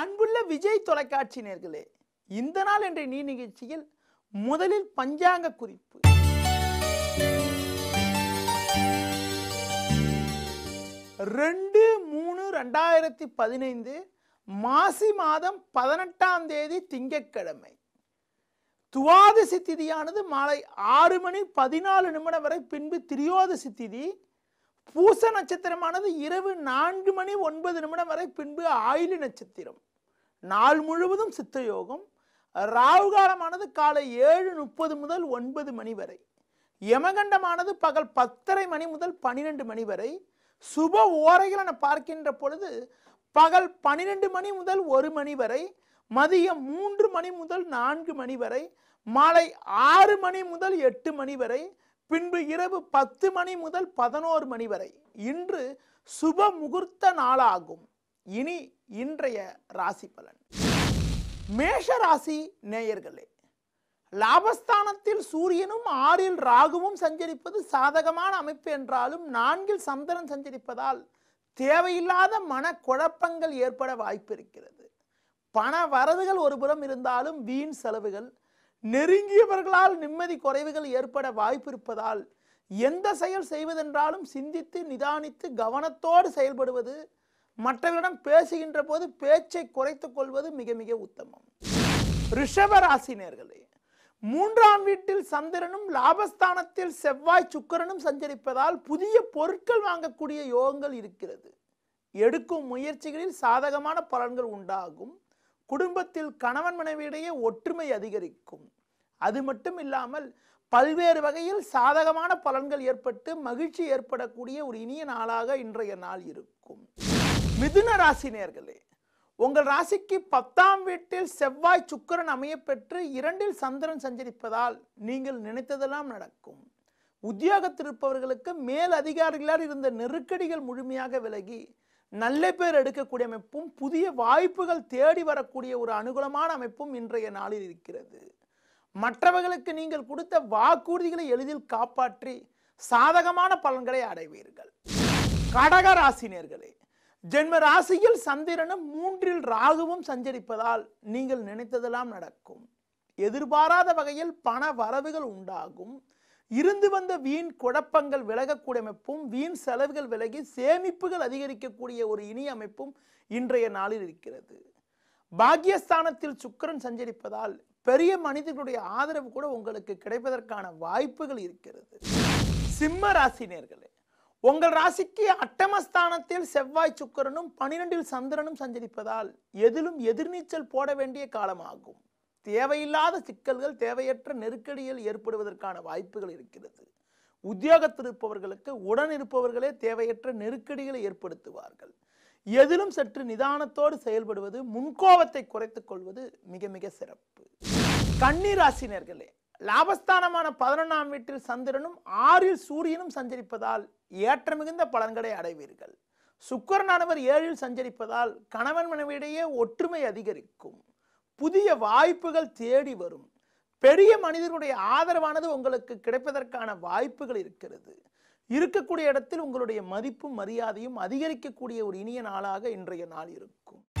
அன்புள்ள விஜய் தொலைக்காட்சி நேர்களே இந்த நாள் என்ற நீ நிகழ்ச்சியில் முதலில் பஞ்சாங்க குறிப்பு ரெண்டு மூணு ரெண்டாயிரத்தி பதினைந்து மாசி மாதம் பதினெட்டாம் தேதி திங்கட்கிழமை துவாதசி திதியானது மாலை ஆறு மணி பதினாலு நிமிடம் வரை பின்பு திரியோதசி திதி பூச நட்சத்திரமானது இரவு நான்கு மணி ஒன்பது நிமிடம் வரை பின்பு ஆயிலி நட்சத்திரம் நாள் முழுவதும் சித்த யோகம் ராகு காலமானது காலை ஏழு முப்பது முதல் ஒன்பது மணி வரை யமகண்டமானது பகல் பத்தரை மணி முதல் பன்னிரெண்டு மணி வரை சுப ஓரைகள் என பார்க்கின்ற பொழுது பகல் பன்னிரெண்டு மணி முதல் ஒரு மணி வரை மதியம் மூன்று மணி முதல் நான்கு மணி வரை மாலை ஆறு மணி முதல் எட்டு மணி வரை பின்பு இரவு பத்து மணி முதல் பதினோரு மணி வரை இன்று சுப முகூர்த்த நாளாகும் இனி இன்றைய ராசி பலன் மேஷ ராசி நேயர்களே லாபஸ்தானத்தில் சூரியனும் ஆறில் ராகுவும் சஞ்சரிப்பது சாதகமான அமைப்பு என்றாலும் நான்கில் சந்திரன் சஞ்சரிப்பதால் தேவையில்லாத மன குழப்பங்கள் ஏற்பட வாய்ப்பு இருக்கிறது பண வரதுகள் ஒருபுறம் இருந்தாலும் வீண் செலவுகள் நெருங்கியவர்களால் நிம்மதி குறைவுகள் ஏற்பட வாய்ப்பு இருப்பதால் எந்த செயல் செய்வதென்றாலும் சிந்தித்து நிதானித்து கவனத்தோடு செயல்படுவது மற்றவர்களிடம் பேசுகின்ற போது பேச்சை குறைத்துக் கொள்வது மிக மிக உத்தமம் ரிஷபராசினியர்களே மூன்றாம் வீட்டில் சந்திரனும் லாபஸ்தானத்தில் செவ்வாய் சுக்கரனும் சஞ்சரிப்பதால் புதிய பொருட்கள் வாங்கக்கூடிய யோகங்கள் இருக்கிறது எடுக்கும் முயற்சிகளில் சாதகமான பலன்கள் உண்டாகும் குடும்பத்தில் கணவன் மனைவியிடையே ஒற்றுமை அதிகரிக்கும் அது மட்டும் இல்லாமல் பல்வேறு வகையில் சாதகமான பலன்கள் ஏற்பட்டு மகிழ்ச்சி ஏற்படக்கூடிய ஒரு இனிய நாளாக இன்றைய நாள் இருக்கும் மிதுன ராசி நேர்களே உங்கள் ராசிக்கு பத்தாம் வீட்டில் செவ்வாய் சுக்கரன் அமையப்பெற்று இரண்டில் சந்திரன் சஞ்சரிப்பதால் நீங்கள் நினைத்ததெல்லாம் நடக்கும் உத்தியோகத்திருப்பவர்களுக்கு மேல் அதிகாரிகளால் இருந்த நெருக்கடிகள் முழுமையாக விலகி நல்ல பேர் எடுக்கக்கூடிய அமைப்பும் புதிய வாய்ப்புகள் தேடி வரக்கூடிய ஒரு அனுகூலமான அமைப்பும் இன்றைய நாளில் இருக்கிறது மற்றவர்களுக்கு நீங்கள் கொடுத்த வாக்குறுதிகளை எளிதில் காப்பாற்றி சாதகமான பலன்களை அடைவீர்கள் கடக ராசினியர்களே ஜென்ம ராசியில் சந்திரனும் மூன்றில் ராகுவும் சஞ்சரிப்பதால் நீங்கள் நினைத்ததெல்லாம் நடக்கும் எதிர்பாராத வகையில் பண வரவுகள் உண்டாகும் இருந்து வந்த வீண் குழப்பங்கள் விலகக்கூடிய அமைப்பும் வீண் செலவுகள் விலகி சேமிப்புகள் அதிகரிக்கக்கூடிய ஒரு இனி அமைப்பும் இன்றைய நாளில் இருக்கிறது பாக்கியஸ்தானத்தில் சுக்கரன் சஞ்சரிப்பதால் பெரிய மனிதர்களுடைய ஆதரவு கூட உங்களுக்கு கிடைப்பதற்கான வாய்ப்புகள் இருக்கிறது சிம்ம ராசினியர்களே உங்கள் ராசிக்கு அட்டமஸ்தானத்தில் செவ்வாய் சுக்கரனும் பனிரெண்டில் சந்திரனும் சஞ்சரிப்பதால் எதிலும் எதிர்நீச்சல் போட வேண்டிய காலமாகும் தேவையில்லாத சிக்கல்கள் தேவையற்ற நெருக்கடிகள் ஏற்படுவதற்கான வாய்ப்புகள் இருக்கிறது உத்தியோகத்தில் இருப்பவர்களுக்கு உடன் இருப்பவர்களே தேவையற்ற நெருக்கடிகளை ஏற்படுத்துவார்கள் எதிலும் சற்று நிதானத்தோடு செயல்படுவது முன்கோபத்தை குறைத்துக் கொள்வது மிக மிக சிறப்பு கன்னிராசினர்களே லாபஸ்தானமான பதினொன்றாம் வீட்டில் சந்திரனும் ஆறில் சூரியனும் சஞ்சரிப்பதால் ஏற்ற மிகுந்த பலன்களை அடைவீர்கள் சுக்கரனானவர் ஏழில் சஞ்சரிப்பதால் கணவன் மனைவியிடையே ஒற்றுமை அதிகரிக்கும் புதிய வாய்ப்புகள் தேடி வரும் பெரிய மனிதர்களுடைய ஆதரவானது உங்களுக்கு கிடைப்பதற்கான வாய்ப்புகள் இருக்கிறது இருக்கக்கூடிய இடத்தில் உங்களுடைய மதிப்பும் மரியாதையும் அதிகரிக்கக்கூடிய ஒரு இனிய நாளாக இன்றைய நாள் இருக்கும்